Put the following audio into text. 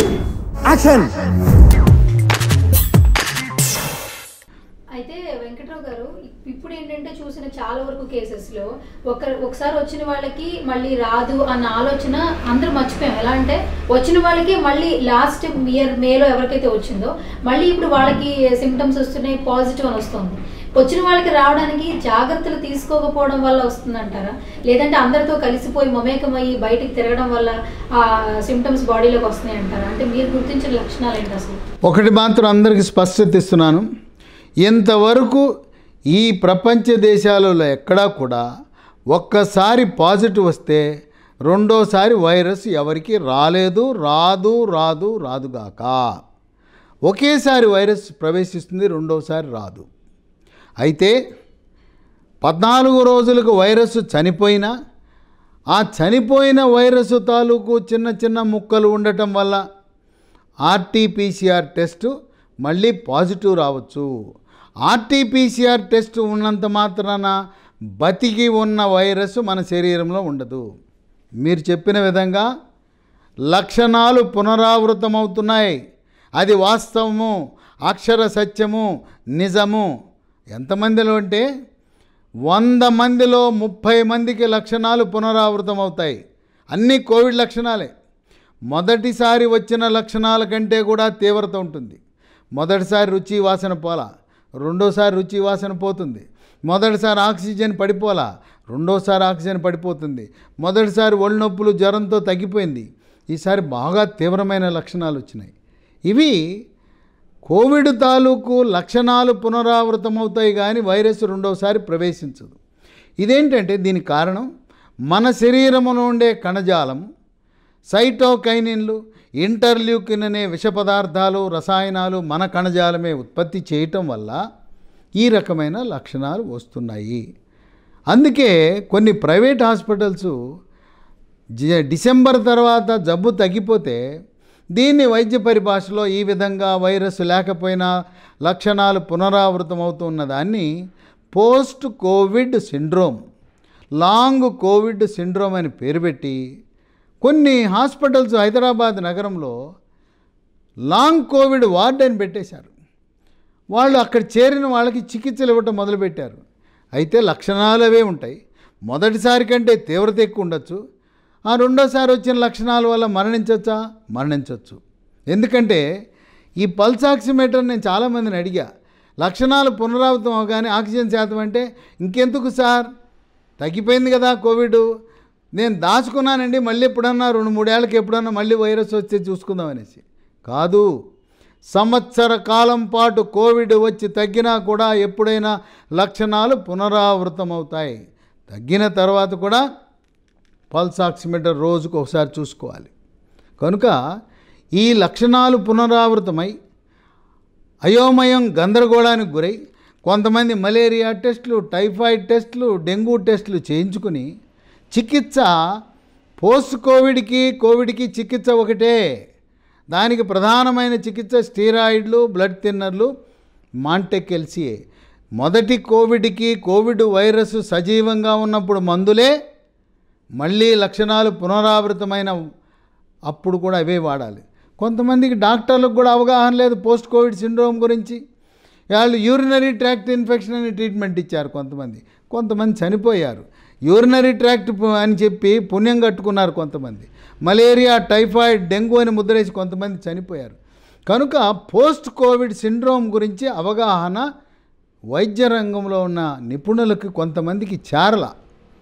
action అయితే వెంకట్రావు గారు ఇప్పుడు ఏంటంటే చూసిన చాలా వరకు కేసెస్ లో ఒక ఒకసారి వచ్చిన వాళ్ళకి మళ్ళీ రాదు అన్న ఆలోచన అందరూ మర్చిపోయాం ఎలా అంటే వచ్చిన వాళ్ళకి మళ్ళీ లాస్ట్ ఇయర్ మేలో ఎవరికైతే వచ్చిందో మళ్ళీ ఇప్పుడు వాళ్ళకి సిమ్టమ్స్ వస్తున్నాయి పాజిటివ్ అని వస్తుంది వచ్చిన వాళ్ళకి రావడానికి జాగ్రత్తలు తీసుకోకపోవడం వల్ల వస్తుందంటారా లేదంటే అందరితో కలిసిపోయి మమేకమయ్యి బయటికి తిరగడం వల్ల ఆ సిమ్టమ్స్ బాడీలోకి వస్తున్నాయి అంటారా అంటే మీరు గుర్తించిన లక్షణాలు ఏంటి అసలు ఒకటి మాత్రం అందరికీ స్పష్టత ఇస్తున్నాను ఇంతవరకు ఈ ప్రపంచ దేశాలలో ఎక్కడా కూడా ఒక్కసారి పాజిటివ్ వస్తే రెండోసారి వైరస్ ఎవరికి రాలేదు రాదు రాదు రాదుగాక ఒకేసారి వైరస్ ప్రవేశిస్తుంది రెండోసారి రాదు అయితే పద్నాలుగు రోజులకు వైరస్ చనిపోయినా ఆ చనిపోయిన వైరస్ తాలూకు చిన్న చిన్న ముక్కలు ఉండటం వల్ల ఆర్టీపీసీఆర్ టెస్ట్ మళ్ళీ పాజిటివ్ రావచ్చు ఆర్టీపీసీఆర్ టెస్ట్ ఉన్నంత మాత్రాన బతికి ఉన్న వైరస్ మన శరీరంలో ఉండదు మీరు చెప్పిన విధంగా లక్షణాలు పునరావృతమవుతున్నాయి అది వాస్తవము అక్షర సత్యము నిజము ఎంతమందిలో అంటే వంద మందిలో ముప్పై మందికి లక్షణాలు పునరావృతం అవుతాయి అన్నీ కోవిడ్ లక్షణాలే మొదటిసారి వచ్చిన లక్షణాల కంటే కూడా తీవ్రత ఉంటుంది మొదటిసారి రుచి వాసన పోలా రెండోసారి రుచి వాసన పోతుంది మొదటిసారి ఆక్సిజన్ పడిపోలా రెండోసారి ఆక్సిజన్ పడిపోతుంది మొదటిసారి ఒళ్ళు నొప్పులు జ్వరంతో తగ్గిపోయింది ఈసారి బాగా తీవ్రమైన లక్షణాలు వచ్చినాయి ఇవి కోవిడ్ తాలూకు లక్షణాలు పునరావృతమవుతాయి కానీ వైరస్ రెండవసారి ప్రవేశించదు ఇదేంటంటే దీని కారణం మన శరీరమును ఉండే కణజాలం సైటోకైనిన్లు ఇంటర్ల్యూకిన్ అనే విష పదార్థాలు రసాయనాలు మన కణజాలమే ఉత్పత్తి చేయటం వల్ల ఈ రకమైన లక్షణాలు వస్తున్నాయి అందుకే కొన్ని ప్రైవేట్ హాస్పిటల్స్ డిసెంబర్ తర్వాత జబ్బు తగ్గిపోతే దీన్ని వైద్య పరిభాషలో ఈ విధంగా వైరస్ లేకపోయినా లక్షణాలు పునరావృతమవుతున్న దాన్ని post covid syndrome long covid syndrome అని పేరు పెట్టి కొన్ని హాస్పిటల్స్ హైదరాబాద్ నగరంలో లాంగ్ కోవిడ్ వార్డ్ అని పెట్టేశారు వాళ్ళు అక్కడ చేరిన వాళ్ళకి చికిత్సలు ఇవ్వటం మొదలుపెట్టారు అయితే లక్షణాలు అవే ఉంటాయి మొదటిసారి కంటే తీవ్రత ఎక్కువ ఉండొచ్చు ఆ రెండోసారి వచ్చిన లక్షణాల వల్ల మరణించవచ్చా మరణించవచ్చు ఎందుకంటే ఈ పల్స్ ఆక్సిమీటర్ నేను చాలామందిని అడిగా లక్షణాలు పునరావృతం అవగానే ఆక్సిజన్ శాతం అంటే ఇంకెందుకు సార్ తగ్గిపోయింది కదా కోవిడ్ నేను దాచుకున్నానండి మళ్ళీ ఎప్పుడన్నా రెండు మూడేళ్ళకి ఎప్పుడన్నా మళ్ళీ వైరస్ వచ్చి చూసుకుందాం అనేసి కాదు సంవత్సర కాలం పాటు కోవిడ్ వచ్చి తగ్గినా కూడా ఎప్పుడైనా లక్షణాలు పునరావృతం అవుతాయి తగ్గిన తర్వాత కూడా పల్స్ ఆక్సిమీటర్ రోజుకు ఒకసారి చూసుకోవాలి కనుక ఈ లక్షణాలు పునరావృతమై అయోమయం గందరగోళానికి గురై కొంతమంది మలేరియా టెస్టులు టైఫాయిడ్ టెస్టులు డెంగ్యూ టెస్టులు చేయించుకుని చికిత్స పోస్ట్ కోవిడ్కి కోవిడ్కి చికిత్స ఒకటే దానికి ప్రధానమైన చికిత్స స్టీరాయిడ్లు బ్లడ్ థిన్నర్లు మాంటెకెల్సియే మొదటి కోవిడ్కి కోవిడ్ వైరస్ సజీవంగా ఉన్నప్పుడు మందులే మళ్ళీ లక్షణాలు పునరావృతమైన అప్పుడు కూడా అవే వాడాలి కొంతమందికి డాక్టర్లకు కూడా అవగాహన లేదు పోస్ట్ కోవిడ్ సిండ్రోమ్ గురించి వాళ్ళు యూరినరీ ట్రాక్ట్ ఇన్ఫెక్షన్ అని ట్రీట్మెంట్ ఇచ్చారు కొంతమంది కొంతమంది చనిపోయారు యూరినరీ ట్రాక్ట్ అని చెప్పి పుణ్యం కట్టుకున్నారు కొంతమంది మలేరియా టైఫాయిడ్ డెంగ్యూ అని ముద్రేసి కొంతమంది చనిపోయారు కనుక పోస్ట్ కోవిడ్ సిండ్రోమ్ గురించి అవగాహన వైద్య రంగంలో ఉన్న నిపుణులకు కొంతమందికి చేరల